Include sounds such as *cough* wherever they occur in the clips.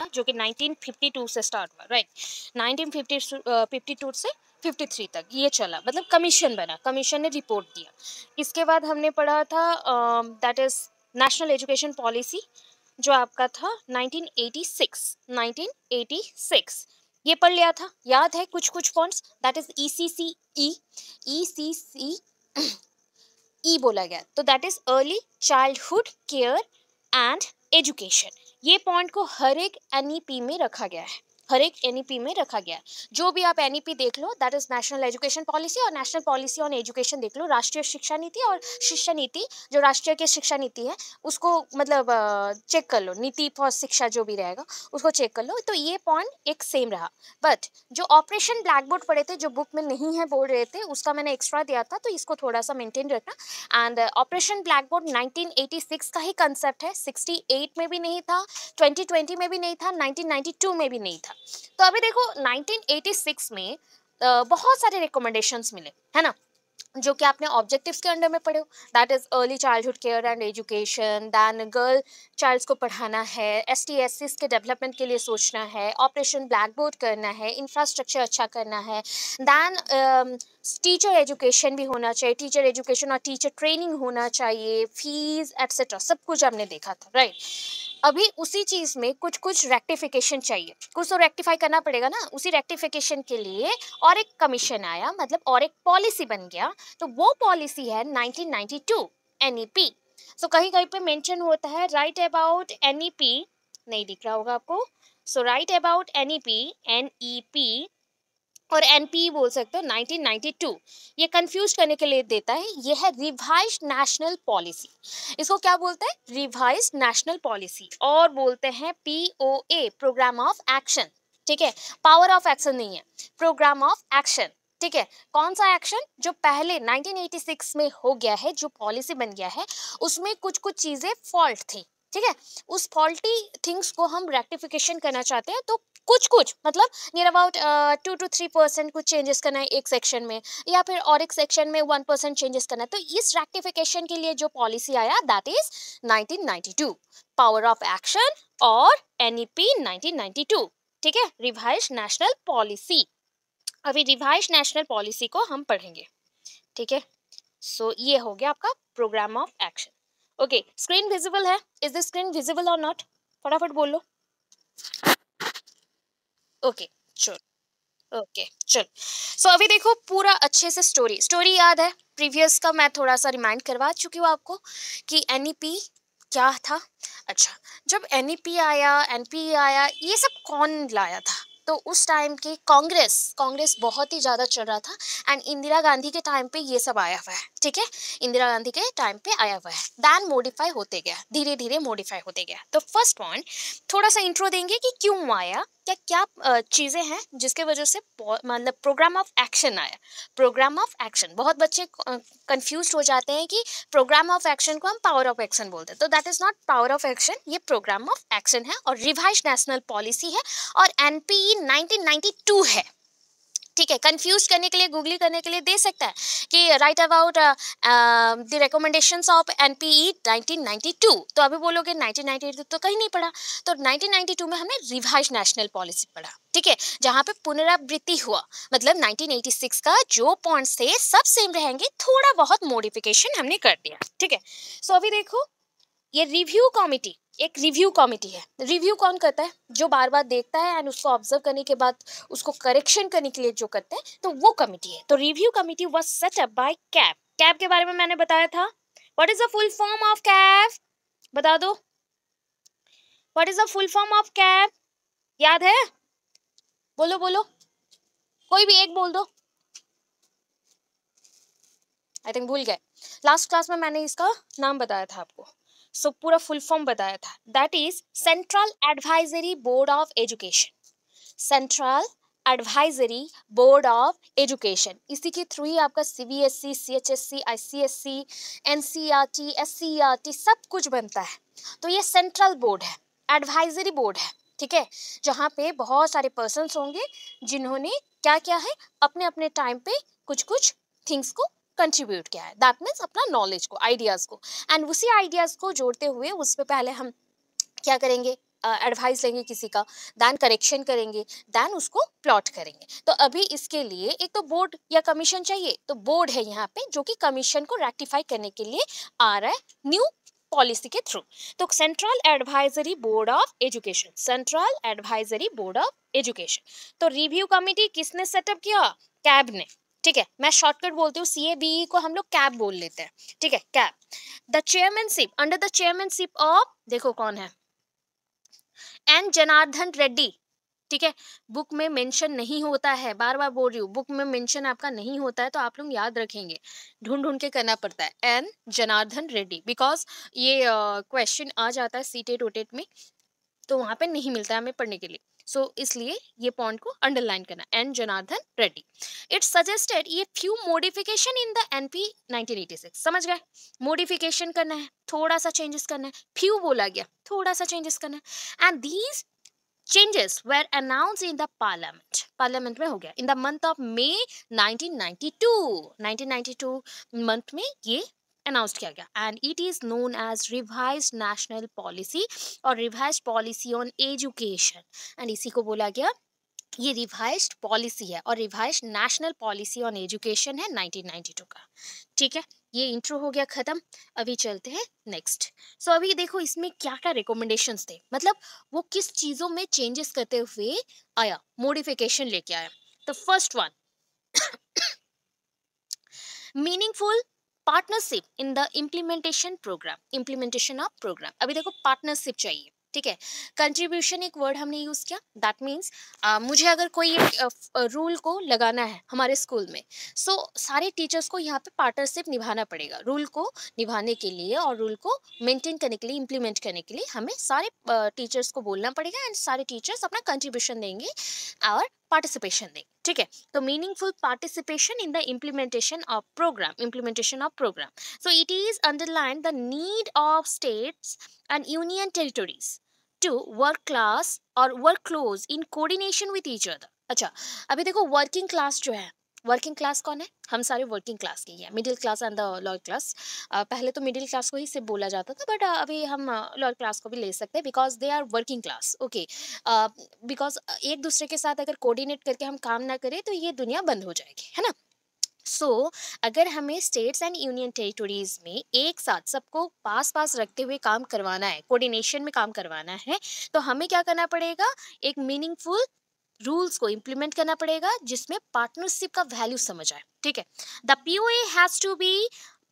था जो कि 1952 से स्टार्ट हुआ राइट 1952 uh, से 53 तक ये चला मतलब कमीशन बना कमीशन ने रिपोर्ट दिया इसके बाद हमने पढ़ा था that is national education policy जो आपका था 1986 1986 ये पढ़ लिया था याद है कुछ कुछ points that is E C C E E C C E बोला गया तो that is early childhood care and education ये पॉइंट को हर एक एन में रखा गया है हर एक एन e में रखा गया है जो भी आप एन e देख लो that is national education policy और नेशनल पॉलिसी ऑन एजुकेशन देख लो राष्ट्रीय शिक्षा नीति और शिक्षा नीति जो राष्ट्रीय की शिक्षा नीति है उसको मतलब चेक कर लो नीति फॉर शिक्षा जो भी रहेगा उसको चेक कर लो तो ये पॉइंट एक सेम रहा बट जो ऑपरेशन ब्लैक बोर्ड पढ़े थे जो बुक में नहीं है बोल रहे थे उसका मैंने एक्स्ट्रा दिया था तो इसको थोड़ा सा मेंटेन रखना and operation blackboard nineteen का ही कंसेप्ट है सिक्सटी में भी नहीं था ट्वेंटी में भी नहीं था नाइनटीन में भी नहीं था तो अभी देखो 1986 में बहुत सारे रिकमेंडेशंस मिले है ना जो कि आपने ऑब्जेक्टिव्स के अंडर में पढ़े हो that is early childhood care and education then girl childs को पढ़ाना है एस टी एस सीज के डेवलपमेंट के लिए सोचना है ऑपरेशन ब्लैक बोर्ड करना है इंफ्रास्ट्रक्चर अच्छा करना है दैन टीचर एजुकेशन भी होना चाहिए टीचर एजुकेशन और टीचर ट्रेनिंग होना चाहिए फीस एट्सेट्रा सब कुछ हमने देखा था राइट right? अभी उसी चीज में कुछ कुछ रेक्टिफिकेशन चाहिए कुछ तो रेक्टिफाई करना पड़ेगा ना उसी रेक्टिफिकेशन के लिए और एक कमीशन आया मतलब और एक पॉलिसी बन गया तो वो पॉलिसी है 1992 एनईपी सो so, कहीं कहीं पे मेंशन होता है राइट अबाउट एनईपी नहीं दिख रहा होगा आपको so write about NEP NEP और एन e बोल सकते हो 1992 ये कंफ्यूज करने के लिए देता है ये है रिवाइज नेशनल पॉलिसी इसको क्या बोलते हैं रिवाइज नेशनल पॉलिसी और बोलते हैं P O A programme of action ठीक है पावर ऑफ एक्शन नहीं है प्रोग्राम ऑफ एक्शन ठीक है कौन सा एक्शन जो पहले 1986 में हो गया है जो पॉलिसी बन गया है उसमें कुछ कुछ चीज़ें फॉल्ट थी ठीक है उस फॉल्टी थिंग्स को हम रेक्टिफिकेशन करना चाहते हैं तो मतलब कुछ कुछ मतलब near about two two three percent कुछ चेंजेस करना है एक सेक्शन में या फिर और एक सेक्शन में वन परसेंट चेंजेस करना है तो इस रेक्टिफिकेशन के लिए जो पॉलिसी आया that is 1992 power of action और एनईपी 1992 ठीक है रिवाइज नेशनल पॉलिसी अभी रिवाइज नेशनल पॉलिसी को हम पढ़ेंगे ठीक है सो ये हो गया आपका programme of action okay screen visible है इज द स्क्रीन विजिबल और नॉट फटाफट बोलो ओके चलो ओके चल सो अभी देखो पूरा अच्छे से स्टोरी स्टोरी याद है प्रीवियस का मैं थोड़ा सा रिमाइंड करवा चुकी हूँ आपको कि एन e क्या था अच्छा जब एन e आया एन आया ये सब कौन लाया था तो उस टाइम की कांग्रेस कांग्रेस बहुत ही ज़्यादा चल रहा था एंड इंदिरा गांधी के टाइम पे ये सब आया हुआ है ठीक है इंदिरा गांधी के टाइम पे आया हुआ है दैन मोडिफाई होते गया धीरे धीरे मोडिफाई होते गया तो फर्स्ट पॉइंट थोड़ा सा इंट्रो देंगे कि क्यों आया क्या क्या चीज़ें हैं जिसके वजह से मतलब प्रोग्राम ऑफ एक्शन आया प्रोग्राम ऑफ एक्शन बहुत बच्चे कंफ्यूज हो जाते हैं कि प्रोग्राम ऑफ एक्शन को हम पावर ऑफ एक्शन बोलते हैं तो that is not power of action ये प्रोग्राम ऑफ एक्शन है और रिवाइज नेशनल पॉलिसी है और एन 1992 है ठीक है कंफ्यूज करने के लिए गूगली करने के लिए दे सकता है कि write about the recommendation of N P E तो अभी बोलोगे नाइनटीन तो कहीं नहीं पढ़ा तो 1992 में हमने रिवाइज नेशनल पॉलिसी पढ़ा ठीक है जहाँ पे पुनरावृत्ति हुआ मतलब 1986 का जो पॉइंट्स थे सब सेम रहेंगे थोड़ा बहुत मॉडिफिकेशन हमने कर दिया ठीक है सो अभी देखो ये रिव्यू कॉमिटी एक रिव्यू कमेटी है रिव्यू कौन करता है जो बार बार देखता है एंड उसको ऑब्जर्व करने के बाद उसको करेक्शन करने के लिए जो करते हैं तो वो कमेटी है तो review committee was set up by CABE CABE के बारे में मैंने बताया था what is the full form of CABE बता दो what is the full form of CABE याद है बोलो बोलो कोई भी एक बोल दो आई थिंक भूल गए लास्ट क्लास में मैंने इसका नाम बताया था आपको सो पूरा फुल फॉर्म बताया था that is central advisory board of education central advisory board of education इसी के थ्रू ही आपका C B S C C H S C I C S C N C R T S C R T सब कुछ बनता है तो ये सेंट्रल बोर्ड है एडवाइजरी बोर्ड है ठीक है जहाँ पे बहुत सारे पर्सनस होंगे जिन्होंने क्या क्या है अपने अपने टाइम पे कुछ कुछ थिंग्स को कंट्रीब्यूट किया है दैट मीन्स अपना नॉलेज को आइडियाज़ को एंड उसी आइडियाज़ को जोड़ते हुए उस पर पहले हम क्या करेंगे एडवाइस uh, लेंगे किसी का दैन करेक्शन करेंगे दैन उसको प्लॉट करेंगे तो अभी इसके लिए एक तो बोर्ड या कमीशन चाहिए तो बोर्ड है यहाँ पे जो कि कमीशन को रेक्टिफाई करने के लिए आ रहा है न्यू पॉलिसी के थ्रू तो central advisory board of education central advisory board of education तो रिव्यू कमिटी किसने सेटअप किया कैब ने ठीक है मैं शॉर्टकट बोलती हूँ सी ए बी को हम लोग कैब बोल लेते हैं ठीक है CABE the chairmanship under the chairmanship of देखो कौन है एन जनार्दन रेड्डी ठीक है बुक में मेंशन नहीं होता है बार बार बोल रही हूँ बुक में मेंशन आपका नहीं होता है तो आप लोग याद रखेंगे ढूंढ ढूंढ के करना पड़ता है एन जनार्दन रेड्डी बिकॉज ये क्वेश्चन uh, आ जाता है सीटेट ओटेट में तो वहाँ पे नहीं मिलता है हमें पढ़ने के लिए सो so, इसलिए ये पॉइंट को अंडरलाइन करना N Janardhan Reddy it suggested ये few modification in the N P समझ गए मॉडिफिकेशन करना है थोड़ा सा चेंजेस करना है फ्यू बोला गया थोड़ा सा चेंजेस करना है and these changes were announced in the parliament parliament में हो गया in the month of May 1992 1992 month में ये अनाउंस किया गया and it is known as revise national policy और revise policy on education and इसी को बोला गया ये रिवाइज पॉलिसी है और revise national policy on education है 1992 का ठीक है ये इंट्रो हो गया ख़त्म अभी चलते हैं नेक्स्ट सो so, अभी देखो इसमें क्या क्या रिकमेंडेशन थे मतलब वो किस चीज़ों में चेंजेस करते हुए आया मोडिफिकेशन लेके आया the first one meaningful partnership in the implementation programme implementation of programme अभी देखो पार्टनरशिप चाहिए ठीक है कंट्रीब्यूशन एक वर्ड हमने यूज़ किया दैट मीन्स मुझे अगर कोई रूल को लगाना है हमारे स्कूल में सो so, सारे टीचर्स को यहाँ पे पार्टनरशिप निभाना पड़ेगा रूल को निभाने के लिए और रूल को मेंटेन करने के लिए इम्प्लीमेंट करने के लिए हमें सारे टीचर्स को बोलना पड़ेगा एंड सारे टीचर्स अपना कंट्रीब्यूशन देंगे और पार्टिसिपेशन देंगे ठीक है तो meaningful participation in the implementation of programme implementation of programme so it is underline the need of states and union territories to work class और work close in coordination with each other अच्छा अभी देखो working class जो है working class कौन है हम सारे वर्किंग क्लास के ही हैं middle class and the lower class पहले तो मिडिल क्लास को ही सिर्फ बोला जाता था बट अभी हम लोअर क्लास को भी ले सकते हैं because they are working class okay because एक दूसरे के साथ अगर कोऑर्डिनेट करके हम काम ना करें तो ये दुनिया बंद हो जाएगी है ना सो so, अगर हमें स्टेट्स एंड यूनियन टेरिटोरीज में एक साथ सबको पास पास रखते हुए काम करवाना है कोऑर्डिनेशन में काम करवाना है तो हमें क्या करना पड़ेगा एक मीनिंगफुल रूल्स को इम्प्लीमेंट करना पड़ेगा जिसमें पार्टनरशिप का वैल्यू समझ आए ठीक है the P O as to be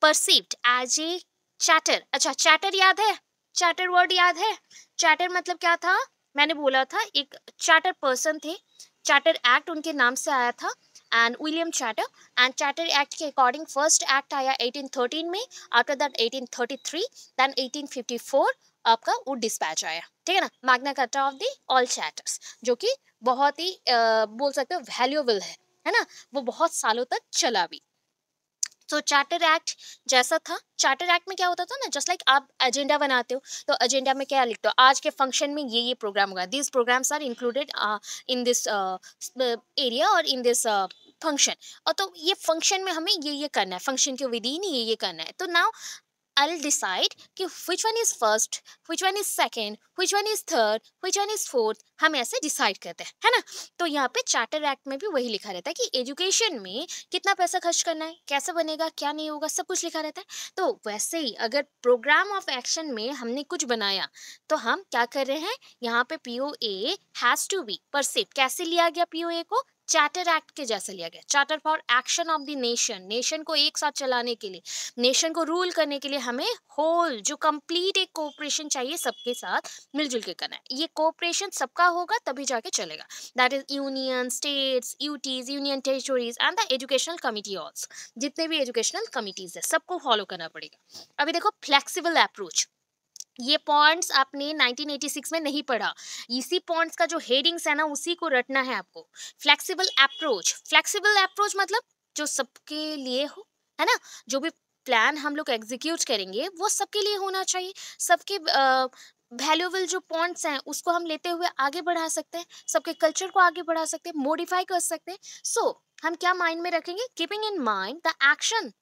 perceived as a charter अच्छा चैटर याद है चैटर वर्ड याद है चैटर मतलब क्या था मैंने बोला था एक चार्टर पर्सन थे चार्टर एक्ट उनके नाम से आया था and William charter and charter act के अकॉर्डिंग फर्स्ट एक्ट आया 1813 में आफ्टर दैट 1833 देन 1854 आपका वो डिस्पैच आया ठीक है ना Magna Carta of the all charters जो कि बहुत ही आ, बोल सकते हो वैल्यूएबल है है ना वो बहुत सालों तक चला भी तो चार्टर एक्ट जैसा था चार्टर एक्ट में क्या होता था ना जस्ट लाइक आप एजेंडा बनाते हो तो एजेंडा में क्या लिखते हो आज के फंक्शन में ये ये प्रोग्राम होगा this programmes are included in this area और इन दिस फंक्शन और तो ये फंक्शन में हमें ये ये करना है फंक्शन के विधि नहीं ये ये करना है तो नाउ I'll decide कि which one is first, which one is second, which one is third, which one is fourth हम ऐसे decide करते हैं है ना तो यहाँ पे चार्टर एक्ट में भी वही लिखा रहता है कि एजुकेशन में कितना पैसा खर्च करना है कैसे बनेगा क्या नहीं होगा सब कुछ लिखा रहता है तो वैसे ही अगर प्रोग्राम ऑफ एक्शन में हमने कुछ बनाया तो हम क्या कर रहे हैं यहाँ पे P O A has to be perceived कैसे लिया गया पी ओ ए को चार्टर एक्ट के जैसा लिया गया charter for action of the nation nation को एक साथ चलाने के लिए नेशन को रूल करने के लिए हमें होल जो कंप्लीट एक कोऑपरेशन चाहिए सबके साथ मिलजुल के करना है ये कोऑपरेशन सबका होगा तभी जाके चलेगा that is union states UTs union territories and the educational committee also जितने भी एजुकेशनल कमिटीज है सबको फॉलो करना पड़ेगा अभी देखो फ्लेक्सीबल अप्रोच ये पॉइंट्स आपने 1986 में नहीं पढ़ा इसी पॉइंट्स का जो हेडिंग्स है ना उसी को रटना है आपको फ्लेक्सिबल अप्रोच फ्लेक्सिबल अप्रोच मतलब जो सबके लिए हो है ना जो भी प्लान हम लोग एग्जीक्यूट करेंगे वो सबके लिए होना चाहिए सबके वैल्यूबल जो पॉइंट्स हैं उसको हम लेते हुए आगे बढ़ा सकते हैं सबके कल्चर को आगे बढ़ा सकते हैं मॉडिफाई कर सकते हैं सो so, हम क्या माइंड में रखेंगे keeping in mind the action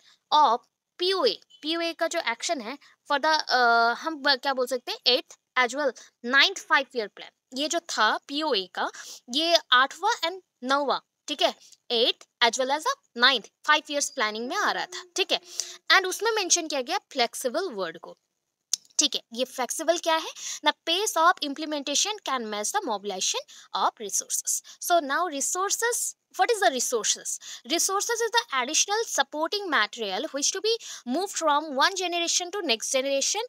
of P O A P O A का जो एक्शन है फॉर द uh, हम क्या बोल सकते हैं eighth as well ninth five year plan ये जो था पी ओ ए का ये आठवा एंड नौवा ठीक है eight as well as a ninth five years planning में आ रहा था ठीक है एंड उसमें मेंशन किया गया फ्लेक्सिबल वर्ड को ठीक है ये फ्लेक्सिबल क्या है the pace of implementation can match the mobilisation of resources so now resources what is the resources resources is the additional supporting material which to be moved from one generation to next generation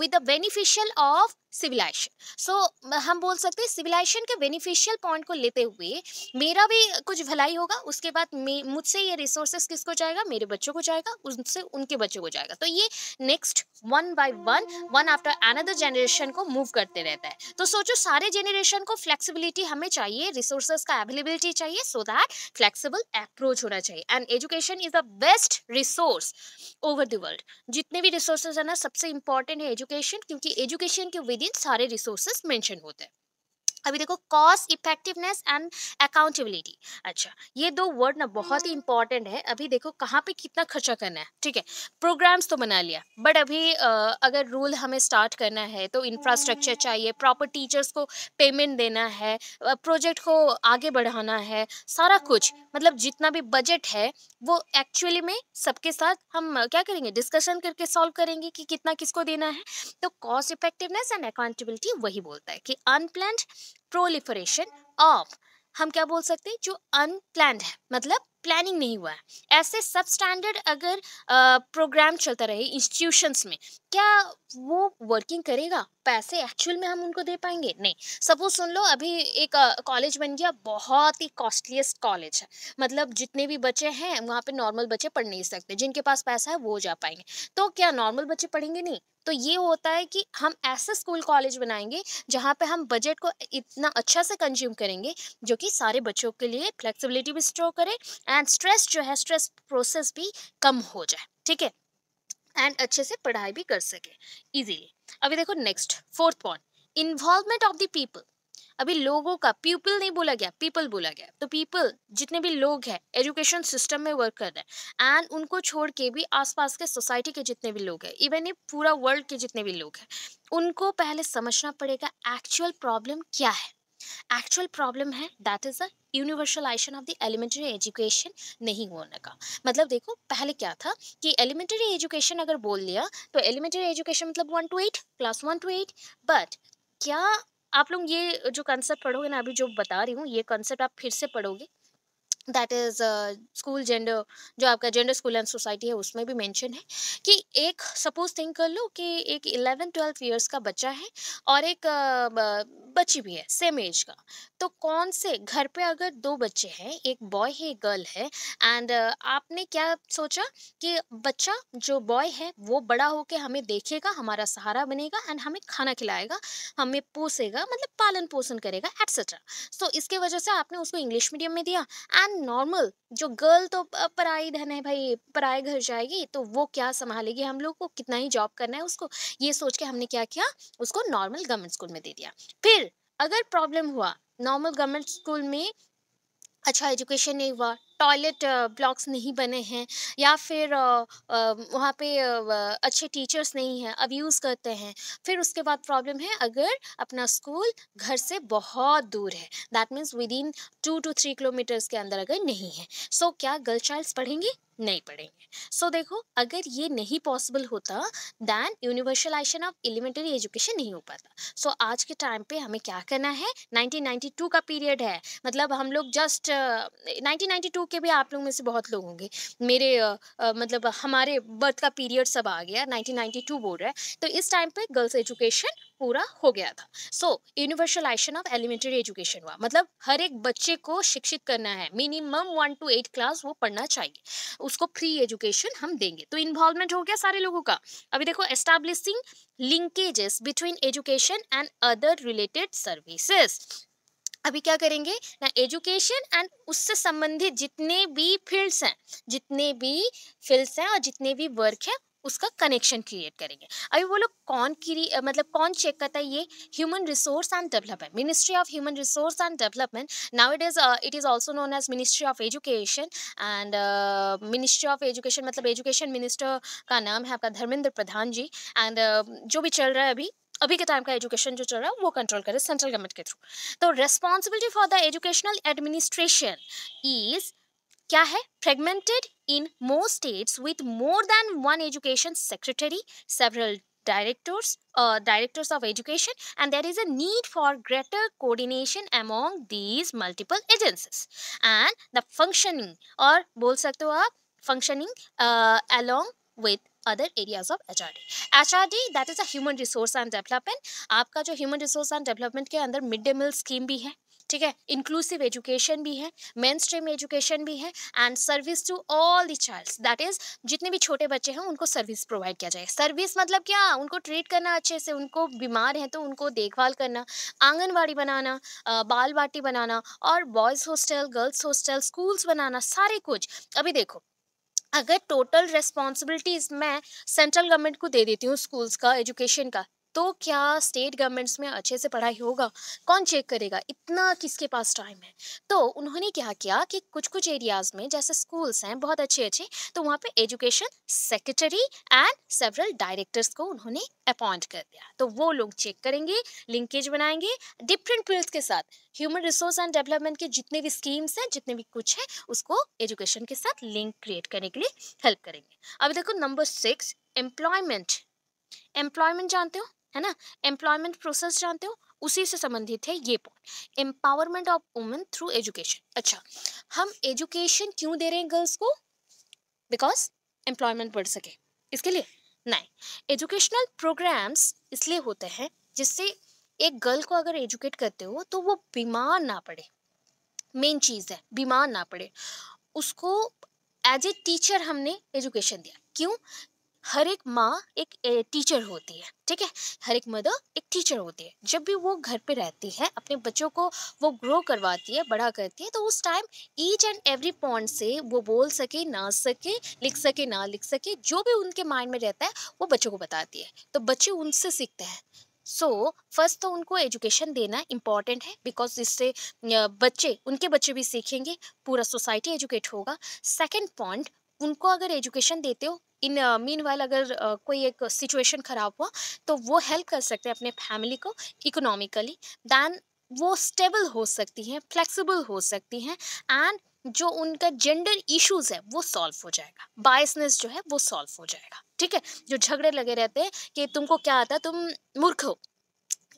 with the beneficial of civilisation so so, हम बोल सकते हैं civilisation के beneficial point को लेते हुए मेरा भी कुछ भलाई होगा उसके बाद मुझसे ये रिसोर्सेस किसको जाएगा मेरे बच्चों को जाएगा उनसे उनके बच्चों को जाएगा तो ये next one by one one after another generation को मूव करते रहता है तो सोचो सारे जनरेशन को फ्लेक्सिबिलिटी हमें चाहिए रिसोर्सेज का अवेलेबिलिटी चाहिए सो so दैट है फ्लेक्सिबल अप्रोच होना चाहिए and education is the best resource over the world जितने भी रिसोर्सेज है ना सबसे इंपॉर्टेंट है एजुकेशन क्योंकि एजुकेशन के विद इन सारे रिसोर्सेज मेंशन होते हैं अभी देखो कॉस्ट इफेक्टिवनेस एंड अकाउंटेबिलिटी अच्छा ये दो वर्ड ना बहुत ही इंपॉर्टेंट हम्म। है अभी देखो कहाँ पे कितना खर्चा करना है ठीक है प्रोग्राम्स तो बना लिया बट अभी आ, अगर रूल हमें स्टार्ट करना है तो इंफ्रास्ट्रक्चर हम्म। चाहिए प्रॉपर टीचर्स को पेमेंट देना है प्रोजेक्ट को आगे बढ़ाना है सारा कुछ हम्म। मतलब जितना भी बजट है वो एक्चुअली में सबके साथ हम क्या करेंगे डिस्कशन करके सॉल्व करेंगे कि कितना किसको देना है तो कॉस्ट इफेक्टिवनेस एंड अकाउंटेबिलिटी वही बोलता है कि अनप्लैंड प्रोलिफरेशन ऑफ हम क्या बोल सकते हैं जो अनप्लैंड है मतलब प्लानिंग नहीं हुआ है ऐसे सब स्टैंडर्ड अगर प्रोग्राम चलता रहे इंस्टीट्यूशंस में क्या वो वर्किंग करेगा पैसे एक्चुअल में हम उनको दे पाएंगे नहीं सपोज सुन लो अभी एक कॉलेज बन गया बहुत ही कॉस्टलीस्ट कॉलेज है मतलब जितने भी बच्चे हैं वहाँ पे नॉर्मल बच्चे पढ़ नहीं सकते जिनके पास पैसा है वो जा पाएंगे तो क्या नॉर्मल बच्चे पढ़ेंगे नहीं तो ये होता है कि हम ऐसे स्कूल कॉलेज बनाएंगे जहाँ पे हम बजट को इतना अच्छा से कंज्यूम करेंगे जो कि सारे बच्चों के लिए फ्लेक्सिबिलिटी भी स्ट्रो करें एंड स्ट्रेस जो है स्ट्रेस प्रोसेस भी कम हो जाए ठीक है एंड अच्छे से पढ़ाई भी कर सके इजीली अभी देखो next fourth point involvement of the people अभी लोगों का पीपल नहीं बोला गया पीपल बोला गया तो पीपल जितने भी लोग हैं एजुकेशन सिस्टम में वर्क कर रहे हैं एंड उनको छोड़ के भी आसपास के सोसाइटी के जितने भी लोग हैं इवन ये पूरा वर्ल्ड के जितने भी लोग हैं उनको पहले समझना पड़ेगा एक्चुअल प्रॉब्लम क्या है एक्चुअल प्रॉब्लम है that is a universalisation of the elementary education नहीं होने का मतलब देखो पहले क्या था कि एलिमेंट्री एजुकेशन अगर बोल लिया तो एलिमेंट्री एजुकेशन मतलब one two eight class one two eight but क्या आप लोग ये जो कंसेप्ट पढ़ोगे ना अभी जो बता रही हूँ ये कंसेप्ट आप फिर से पढ़ोगे दैट इज़ स्कूल जेंडर जो आपका जेंडर स्कूल एंड सोसाइटी है उसमें भी मेंशन है कि एक सपोज थिंक कर लो कि एक इलेवन ट्वेल्थ ईयर्स का बच्चा है और एक uh, बच्ची भी है सेम एज का तो कौन से घर पे अगर दो बच्चे हैं एक बॉय है एक गर्ल है एंड uh, आपने क्या सोचा कि बच्चा जो बॉय है वो बड़ा होकर हमें देखेगा हमारा सहारा बनेगा एंड हमें खाना खिलाएगा हमें पोसेगा मतलब पालन पोषण करेगा एट्सेट्रा तो so, इसके वजह से आपने उसको इंग्लिश मीडियम में दिया एंड नॉर्मल जो गर्ल तो पराई धन है भाई पराए घर जाएगी तो वो क्या संभालेगी हम लोग को कितना ही जॉब करना है उसको ये सोच के हमने क्या किया उसको नॉर्मल गवर्नमेंट स्कूल में दे दिया फिर अगर प्रॉब्लम हुआ नॉर्मल गवर्नमेंट स्कूल में अच्छा एजुकेशन नहीं हुआ टॉयलेट ब्लॉक्स uh, नहीं बने हैं या फिर uh, uh, वहाँ पे अच्छे टीचर्स नहीं हैं अब्यूज़ करते हैं फिर उसके बाद प्रॉब्लम है अगर अपना स्कूल घर से बहुत दूर है that means within two two three kilometres के अंदर अगर नहीं है सो so, क्या गर्ल चाइल्ड्स पढ़ेंगे नहीं पढ़ेंगे सो so, देखो अगर ये नहीं पॉसिबल होता then universalisation of elementary education नहीं हो पाता सो so, आज के टाइम पे हमें क्या करना है 1992 का पीरियड है मतलब हम लोग जस्ट uh, 1992 हूँ कि भाई आप लोग में से बहुत लोग होंगे मेरे आ, आ, मतलब हमारे बर्थ का पीरियड सब आ गया 1992 बोल रहा है तो इस टाइम पे गर्ल्स एजुकेशन पूरा हो गया था so universalisation of elementary education हुआ मतलब हर एक बच्चे को शिक्षित करना है minimum one two eight class वो पढ़ना चाहिए उसको फ्री एजुकेशन हम देंगे तो इन्वॉल्वमेंट हो गया सारे लोगों का अभी देखो establishing linkages between education and other related services अभी क्या करेंगे ना एजुकेशन एंड उससे संबंधित जितने भी फील्ड्स हैं जितने भी फील्ड्स हैं और जितने भी वर्क है उसका कनेक्शन क्रिएट करेंगे अभी वो लोग कौन क्री मतलब कौन चेक करता है ये human resource and development ministry of human resource and development now it is it is also known as ministry of education and ministry of education मतलब एजुकेशन मिनिस्टर का नाम है आपका धर्मेंद्र प्रधान जी एंड uh, जो भी चल रहा है अभी अभी के टाइम का एजुकेशन जो चल रहा है वो कंट्रोल करे सेंट्रल गवर्नमेंट के थ्रू तो responsibility for the educational administration is क्या है fragmented in more states with more than one education secretary several directors directors of education and there is a need for greater coordination among these multiple agencies and the functioning और बोल सकते हो आप functioning along with other areas of HRD. HRD that is a human resource and development. आपका जो human resource and development के अंदर mid day meal scheme भी है ठीक है इंक्लूसिव एजुकेशन भी है मेन स्ट्रीम एजुकेशन भी है and service to all the child that is जितने भी छोटे बच्चे हैं उनको सर्विस प्रोवाइड किया जाए सर्विस मतलब क्या उनको ट्रीट करना अच्छे से उनको बीमार हैं तो उनको देखभाल करना आंगनबाड़ी बनाना बाल बाटी बनाना और boys hostel girls hostel schools बनाना सारे कुछ अभी देखो अगर टोटल रिस्पॉन्सिबिलिटीज़ मैं सेंट्रल गवर्नमेंट को दे देती हूँ स्कूल्स का एजुकेशन का तो क्या स्टेट गवर्नमेंट्स में अच्छे से पढ़ाई होगा कौन चेक करेगा इतना किसके पास टाइम है तो उन्होंने क्या किया कि कुछ कुछ एरियाज़ में जैसे स्कूल्स हैं बहुत अच्छे अच्छे तो वहाँ पे education secretary and several directors को उन्होंने अपॉइंट कर दिया तो वो लोग चेक करेंगे लिंकेज बनाएंगे डिफरेंट फील्ड्स के साथ ह्यूमन रिसोर्स एंड डेवलपमेंट के जितने भी स्कीम्स हैं जितने भी कुछ है उसको एजुकेशन के साथ लिंक क्रिएट करने के लिए हेल्प करेंगे अभी देखो नंबर सिक्स एम्प्लॉयमेंट एम्प्लॉयमेंट जानते हो है ना एम्प्लॉयमेंट प्रोसेस जानते हो उसी से संबंधित है ये point empowerment of women through education अच्छा हम एजुकेशन क्यों दे रहे हैं गर्ल्स को बिकॉज एम्प्लॉयमेंट बढ़ सके इसके लिए नहीं एजुकेशनल प्रोग्राम्स इसलिए होते हैं जिससे एक गर्ल को अगर एजुकेट करते हो तो वो बीमार ना पड़े मेन चीज़ है बीमार ना पड़े उसको एज ए टीचर हमने एजुकेशन दिया क्यों हर एक माँ एक टीचर होती है ठीक है हर एक मदर एक टीचर होती है जब भी वो घर पे रहती है अपने बच्चों को वो ग्रो करवाती है बड़ा करती है तो उस time each and every point से वो बोल सके ना सके लिख सके ना लिख सके जो भी उनके माइंड में रहता है वो बच्चों को बताती है तो बच्चे उनसे सीखते हैं सो so, फर्स्ट तो उनको एजुकेशन देना इम्पॉर्टेंट है बिकॉज इससे बच्चे उनके बच्चे भी सीखेंगे पूरा सोसाइटी एजुकेट होगा सेकेंड पॉइंट उनको अगर एजुकेशन देते हो इन मीन वाइल अगर uh, कोई एक सिचुएशन ख़राब हुआ तो वो हेल्प कर सकते हैं अपने फैमिली को इकोनॉमिकली दैन वो स्टेबल हो सकती हैं फ्लेक्सिबल हो सकती हैं एंड जो उनका जेंडर इश्यूज है वो सॉल्व हो जाएगा बायसनेस जो है वो सॉल्व हो जाएगा ठीक है जो झगड़े लगे रहते हैं कि तुमको क्या आता तुम मूर्ख हो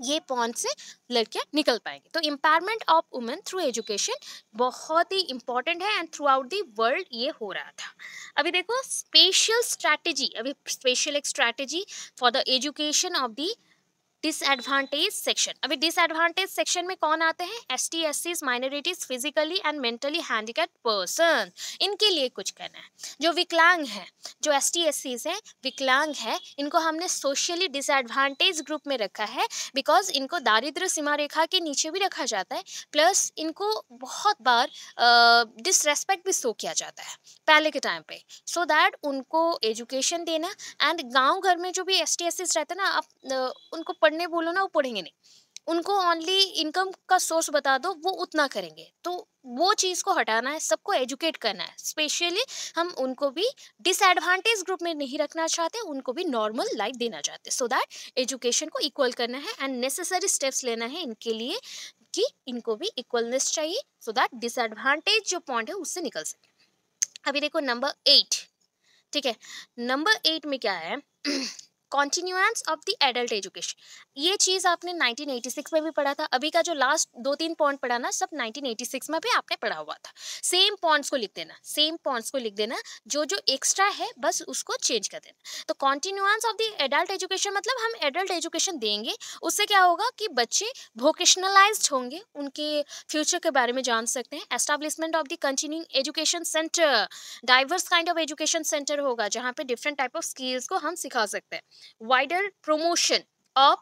ये पॉन से लड़कियाँ निकल पाएंगी तो empowerment of women through education बहुत ही इंपॉर्टेंट है and throughout the world ये हो रहा था अभी देखो स्पेशल स्ट्रैटेजी अभी स्पेशल एक strategy for the education of the disadvantage section अभी डिसएडवांटेज सेक्शन में कौन आते हैं S T S Cs minorities physically and mentally handicap person इनके लिए कुछ कहना है जो विकलांग है जो एस टी एस सीज है विकलांग है इनको हमने सोशली डिसएडवांटेज ग्रुप में रखा है बिकॉज इनको दारिद्र सीमा रेखा के नीचे भी रखा जाता है प्लस इनको बहुत बार डिसरेस्पेक्ट uh, भी शो किया जाता है पहले के टाइम पे सो so दैट उनको एजुकेशन देना एंड गाँव घर में जो भी एस टी एस सीज रहते हैं ना आप uh, उनको पढ़ने बोलो ना वो पढ़ेंगे नहीं उनको ओनली इनकम का सोर्स बता दो वो उतना करेंगे तो वो चीज़ को हटाना है सबको एजुकेट करना है स्पेशली हम उनको भी डिसएडवांटेज ग्रुप में नहीं रखना चाहते उनको भी नॉर्मल लाइफ देना चाहते सो दैट एजुकेशन को इक्वल करना है एंड नेसेसरी स्टेप्स लेना है इनके लिए कि इनको भी इक्वलनेस चाहिए सो दैट डिसएडवांटेज जो पॉइंट है उससे निकल सके अभी देखो नंबर एट ठीक है नंबर एट में क्या है *clears throat* continuance of the adult education ये चीज़ आपने 1986 में भी पढ़ा था अभी का जो लास्ट दो तीन पॉइंट पढ़ा ना सब 1986 में भी आपने पढ़ा हुआ था सेम पॉइंट्स को लिख देना सेम पॉइंट्स को लिख देना जो जो एक्स्ट्रा है बस उसको चेंज कर देना तो continuance of the adult education मतलब हम एडल्ट एजुकेशन देंगे उससे क्या होगा कि बच्चे वोकेशनलाइज होंगे उनके फ्यूचर के बारे में जान सकते हैं establishment of the continuing education centre diverse kind of education centre होगा जहाँ पे डिफरेंट टाइप ऑफ स्किल्स को हम सिखा सकते हैं wider promotion of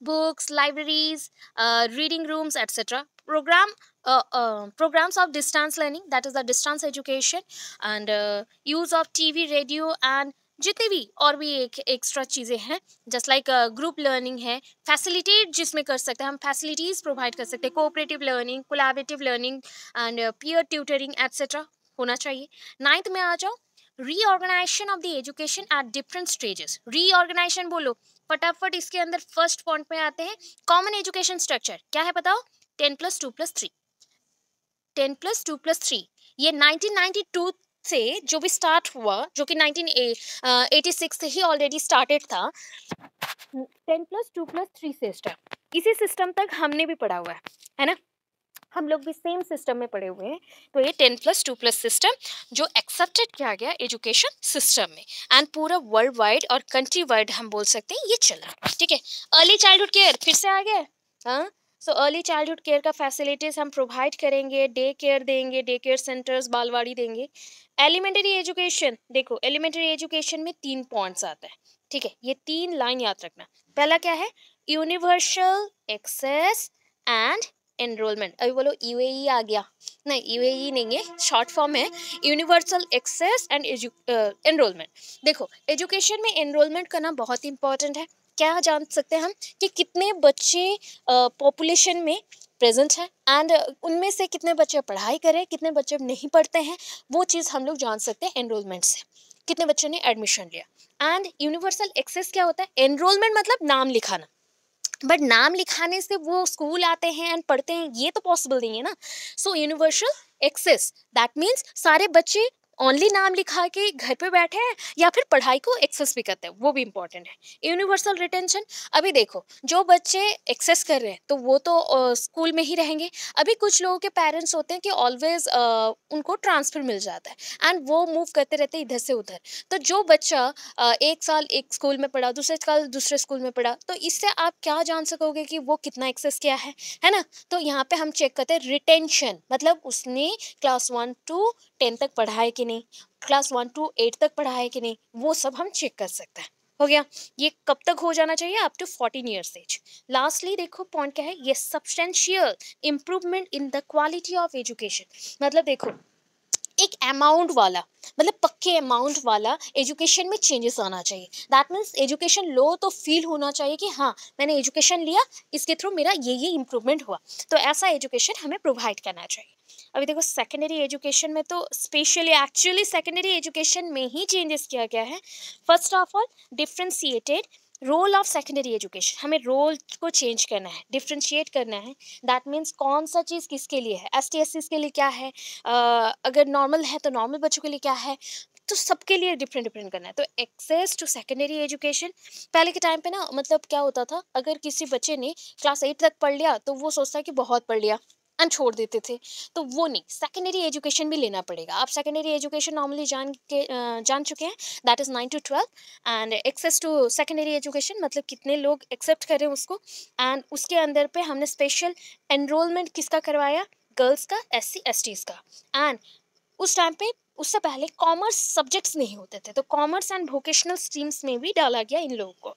books libraries uh, reading rooms etc program uh, uh, programs of distance learning that is the distance education and uh, use of tv radio and जितने भी और भी एक एक्स्ट्रा चीज़ें हैं जस्ट लाइक ग्रुप लर्निंग है facilitate जिसमें कर सकते हैं हम फैसिलिटीज़ प्रोवाइड कर सकते हैं cooperative learning collaborative learning and peer tutoring etcetera होना चाहिए नाइन्थ में आ जाओ reorganisation of the education at different stages reorganisation बोलो फटाफट इसके अंदर फर्स्ट पॉइंट में आते हैं कॉमन एजुकेशन स्ट्रक्चर क्या है बताओ ten plus two plus three ten plus two plus three ये नाइनटीन नाइनटी टू से जो भी स्टार्ट हुआ जो कि नाइनटीन सिक्स से ही ऑलरेडी स्टार्टेड था ten plus two plus three system इसी सिस्टम तक हमने भी पढ़ा हुआ है है ना हम लोग भी सेम सिस्टम में पड़े हुए हैं तो ये ten plus two plus system जो एक्सेप्टेड किया गया एजुकेशन सिस्टम में एंड पूरा वर्ल्ड वाइड और कंट्री वाइड हम बोल सकते हैं ये चल रहा है ठीक है अर्ली चाइल्डहुड केयर फिर से आ गया हाँ सो अर्ली चाइल्डहुड केयर का फैसिलिटीज़ हम प्रोवाइड करेंगे डे केयर देंगे डे केयर सेंटर्स बालवाड़ी देंगे एलिमेंट्री एजुकेशन देखो एलिमेंट्री एजुकेशन में तीन पॉइंट्स आता है ठीक है ये तीन लाइन याद रखना पहला क्या है यूनिवर्सल एक्सेस एंड एनरोलमेंट अभी बोलो यू e e आ गया नहीं यू e नहीं है शॉर्ट फॉर्म है यूनिवर्सल एक्सेस एंड एनरोलमेंट देखो एजुकेशन में एनरोलमेंट करना बहुत इंपॉर्टेंट है क्या जान सकते हैं हम कि कितने बच्चे पॉपुलेशन में प्रेजेंट है एंड उनमें से कितने बच्चे पढ़ाई करें कितने बच्चे नहीं पढ़ते हैं वो चीज़ हम लोग जान सकते हैं एनरोलमेंट से कितने बच्चों ने एडमिशन लिया एंड यूनिवर्सल एक्सेस क्या होता है एनरोलमेंट मतलब नाम लिखाना बट नाम लिखाने से वो स्कूल आते हैं एंड पढ़ते हैं ये तो पॉसिबल नहीं है ना so universal access that means सारे बच्चे ओनली नाम लिखा के घर पे बैठे हैं या फिर पढ़ाई को एक्सेस भी करते हैं वो भी इम्पोर्टेंट है यूनिवर्सल रिटेंशन अभी देखो जो बच्चे एक्सेस कर रहे हैं तो वो तो स्कूल में ही रहेंगे अभी कुछ लोगों के पेरेंट्स होते हैं कि ऑलवेज उनको ट्रांसफ़र मिल जाता है एंड वो मूव करते रहते हैं इधर से उधर तो जो बच्चा एक साल एक स्कूल में पढ़ा दूसरे साल दूसरे स्कूल में पढ़ा तो इससे आप क्या जान सकोगे कि वो कितना एक्सेस किया है है ना तो यहाँ पर हम चेक करते हैं रिटेंशन मतलब उसने क्लास वन टू टेन तक पढ़ा है कि नहीं क्लास वन टू एट तक पढ़ा है कि नहीं वो सब हम चेक कर सकते हैं हो गया ये कब तक हो जाना चाहिए up to fourteen years age lastly देखो पॉइंट क्या है ये substantial improvement in the quality of education मतलब देखो एक अमाउंट वाला मतलब पक्के अमाउंट वाला एजुकेशन में चेंजेस आना चाहिए दैट मीन्स एजुकेशन लो तो फील होना चाहिए कि हाँ मैंने एजुकेशन लिया इसके थ्रू मेरा ये ये इम्प्रूवमेंट हुआ तो ऐसा एजुकेशन हमें प्रोवाइड करना चाहिए अभी देखो सेकेंडरी एजुकेशन में तो स्पेशली एक्चुअली सेकेंडरी एजुकेशन में ही चेंजेस किया गया है first of all differentiated role of secondary education हमें रोल को चेंज करना है डिफ्रेंशिएट करना है दैट मीन्स कौन सा चीज़ किसके लिए है एस टी एस के लिए क्या है uh, अगर नॉर्मल है तो नॉर्मल बच्चों के लिए क्या है तो सबके लिए डिफरेंट डिफरेंट करना है तो एक्सेस टू सेकेंडरी एजुकेशन पहले के टाइम पे ना मतलब क्या होता था अगर किसी बच्चे ने क्लास एट तक पढ़ लिया तो वो सोचता है कि बहुत पढ़ लिया एंड छोड़ देते थे तो वो नहीं सेकेंडरी एजुकेशन भी लेना पड़ेगा आप सेकेंडरी एजुकेशन नॉर्मली जान के जान चुके हैं that is nine to twelve and access to secondary education मतलब कितने लोग एक्सेप्ट करें उसको एंड उसके अंदर पे हमने स्पेशल एनरोलमेंट किसका करवाया गर्ल्स का एस सी एस टीज़ का एंड उस टाइम पे उससे पहले कॉमर्स सब्जेक्ट्स नहीं होते थे तो कॉमर्स एंड वोकेशनल स्ट्रीम्स में भी डाला गया इन लोगों को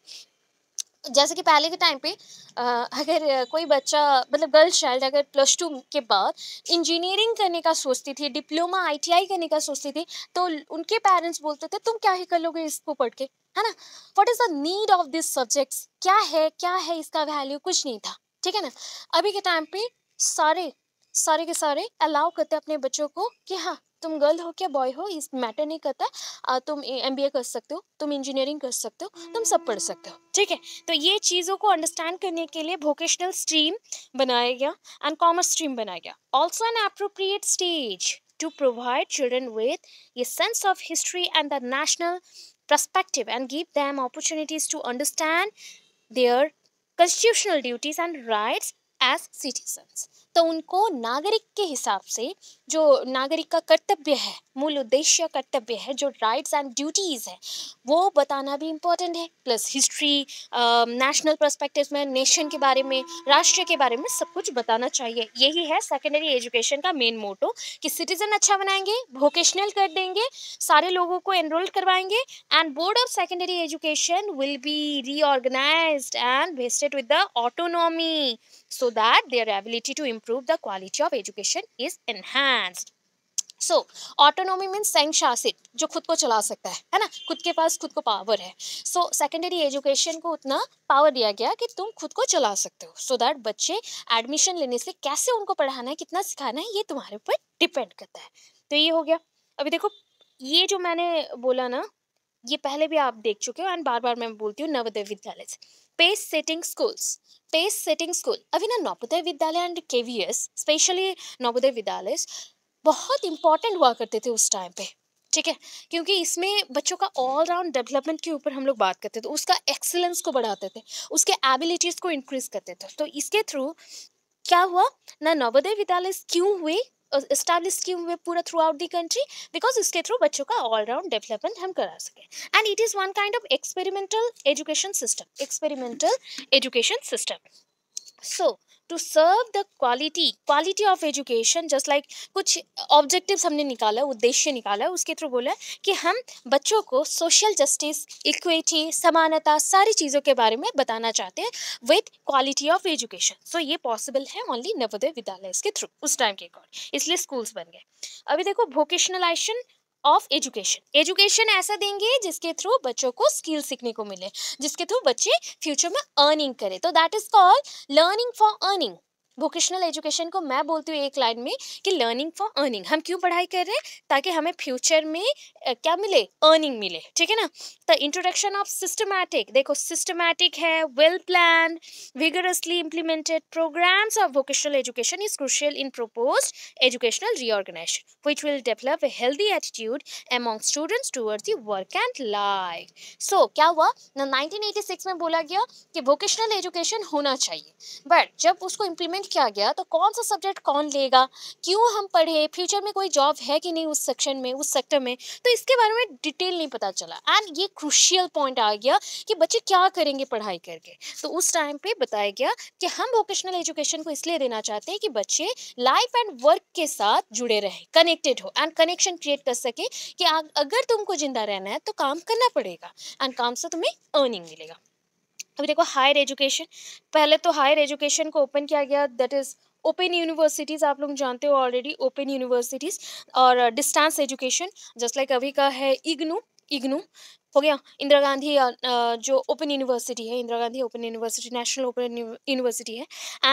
जैसे कि पहले के टाइम पे अगर कोई बच्चा मतलब गर्ल्स चाइल्ड अगर प्लस टू के बाद इंजीनियरिंग करने का सोचती थी डिप्लोमा आईटीआई करने का सोचती थी तो उनके पेरेंट्स बोलते थे तुम क्या ही कर लोगे इसको पढ़ के है ना what is the need of this subjects क्या है क्या है इसका वैल्यू कुछ नहीं था ठीक है ना अभी के टाइम पे सारे सारे के सारे अलाउ करते अपने बच्चों को कि हाँ तुम गर्ल हो क्या बॉय हो इस मैटर नहीं करता तुम एम कर सकते हो तुम इंजीनियरिंग कर सकते हो तुम सब पढ़ सकते हो ठीक है तो ये चीज़ों को अंडरस्टैंड करने के लिए वोकेशनल स्ट्रीम बनाया गया एंड कॉमर्स स्ट्रीम बनाया गया also an appropriate stage to provide children with ये sense of history and the national perspective and give them opportunities to understand their constitutional duties and rights as citizens तो उनको नागरिक के हिसाब से जो नागरिक का कर्तव्य है मूल उद्देश्य कर्तव्य है जो राइट्स एंड ड्यूटीज़ है वो बताना भी इम्पोर्टेंट है प्लस हिस्ट्री नेशनल प्रस्पेक्टिव में नेशन के बारे में राष्ट्र के बारे में सब कुछ बताना चाहिए यही है सेकेंडरी एजुकेशन का मेन मोटो कि सिटीज़न अच्छा बनाएंगे वोकेशनल कर देंगे सारे लोगों को एनरोल करवाएंगे and board of secondary education will be reorganise and vested with the autonomy so that their ability to improve the quality of education is enhanced. So autonomy means स्वयं जो खुद को चला सकता है है ना खुद के पास खुद को पावर है सो सेकेंडरी एजुकेशन को उतना पावर दिया गया कि तुम खुद को चला सकते हो सो so दैट बच्चे एडमिशन लेने से कैसे उनको पढ़ाना है कितना सिखाना है ये तुम्हारे ऊपर डिपेंड करता है तो ये हो गया अभी देखो ये जो मैंने बोला ना ये पहले भी आप देख चुके हो एंड बार बार मैं बोलती हूँ Navodaya Vidyalaya pace setting schools pace setting school अभी ना नवोदय विद्यालय एंड के वी एस स्पेशली नवोदय विद्यालय बहुत इंपॉर्टेंट हुआ करते थे उस टाइम पे ठीक है क्योंकि इसमें बच्चों का ऑल राउंड डेवलपमेंट के ऊपर हम लोग बात करते थे उसका एक्सेलेंस को बढ़ाते थे उसके एबिलिटीज़ को इंक्रीज करते थे तो इसके थ्रू क्या हुआ ना नवोदय विद्यालय क्यों हुए इस्टेब्लिश किए हुए पूरा throughout the country because इसके थ्रू बच्चों का ऑलराउंड डेवलपमेंट हम करा सकें and it is one kind of experimental education system experimental education system so to serve the quality quality of education just like कुछ ऑब्जेक्टिव्स हमने निकाला उद्देश्य निकाला उसके थ्रू बोला कि हम बच्चों को सोशल जस्टिस इक्विटी समानता सारी चीज़ों के बारे में बताना चाहते हैं with quality of education so ये पॉसिबल है ओनली नवोदय विद्यालय के थ्रू उस टाइम के अकॉर्डिंग इसलिए स्कूल्स बन गए अभी देखो वोकेशनलाइजेशन ऑफ एजुकेशन एजुकेशन ऐसा देंगे जिसके थ्रू बच्चों को स्किल सीखने को मिले जिसके थ्रू बच्चे फ्यूचर में अर्निंग करें तो that is called learning for earning vocational education को मैं बोलती हूँ एक लाइन में कि लर्निंग फॉर अर्निंग हम क्यों पढ़ाई कर रहे हैं ताकि हमें फ्यूचर में क्या मिले अर्निंग मिले ठीक है ना द इंट्रोडक्शन ऑफ सिस्टमैटिक देखो सिस्टमैटिक है well plan vigorously implemented programmes of vocational education is crucial in propose educational reorganisation which will develop a healthy attitude among students towards the work and life so क्या हुआ nineteen में बोला गया कि vocational education होना चाहिए but जब उसको इम्प्लीमेंट प्लेसमेंट क्या गया तो कौन सा सब्जेक्ट कौन लेगा क्यों हम पढ़े फ्यूचर में कोई जॉब है कि नहीं उस सेक्शन में उस सेक्टर में तो इसके बारे में डिटेल नहीं पता चला एंड ये क्रूशियल पॉइंट आ गया कि बच्चे क्या करेंगे पढ़ाई करके तो उस टाइम पे बताया गया कि हम वोकेशनल एजुकेशन को इसलिए देना चाहते हैं कि बच्चे लाइफ एंड वर्क के साथ जुड़े रहे कनेक्टेड हो एंड कनेक्शन क्रिएट कर सके कि अगर तुमको जिंदा रहना है तो काम करना पड़ेगा एंड काम से तुम्हें अर्निंग मिलेगा अभी देखो हायर एजुकेशन पहले तो हायर एजुकेशन को ओपन किया गया दैट इज़ ओपन यूनिवर्सिटीज़ आप लोग जानते हो ऑलरेडी ओपन यूनिवर्सिटीज़ और डिस्टेंस एजुकेशन जस्ट लाइक अभी का है इग्नू इग्नू हो गया इंदिरा गांधी जो ओपन यूनिवर्सिटी है Indira Gandhi open university national open university है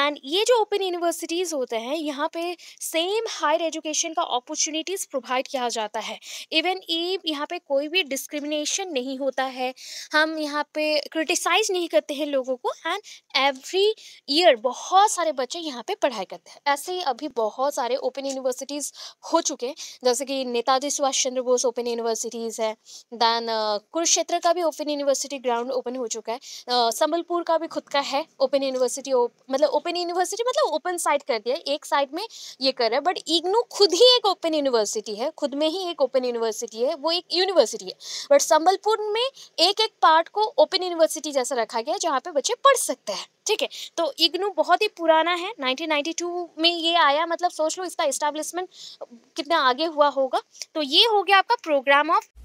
एंड ये जो ओपन यूनिवर्सिटीज़ होते हैं यहाँ पे सेम हायर एजुकेशन का अपॉर्चुनिटीज़ प्रोवाइड किया जाता है इवन ई यहाँ पे कोई भी डिस्क्रिमिनेशन नहीं होता है हम यहाँ पे क्रिटिसाइज नहीं करते हैं लोगों को एंड एवरी ईयर बहुत सारे बच्चे यहाँ पर पढ़ाई करते हैं ऐसे ही अभी बहुत सारे ओपन यूनिवर्सिटीज़ हो चुके हैं जैसे कि नेताजी सुभाष चंद्र बोस ओपन यूनिवर्सिटीज़ है दैन कुरुक्षेत्र का भी ओपन यूनिवर्सिटी ग्राउंड ओपन हो चुका है संबलपुर का भी खुद का है ओपन यूनिवर्सिटी मतलब ओपन यूनिवर्सिटी मतलब ओपन साइड कर दिया एक साइड में ये कर रहा है बट इग्नू खुद ही एक ओपन यूनिवर्सिटी है खुद में ही एक ओपन यूनिवर्सिटी है वो एक यूनिवर्सिटी है बट संबलपुर में एक एक पार्ट को ओपन यूनिवर्सिटी जैसा रखा गया है जहाँ पे बच्चे पढ़ सकते हैं ठीक है तो इग्नू बहुत ही पुराना है 1992 में ये आया मतलब सोच लो इसका इस्टेब्लिशमेंट कितना आगे हुआ होगा तो ये हो गया आपका प्रोग्राम ऑफ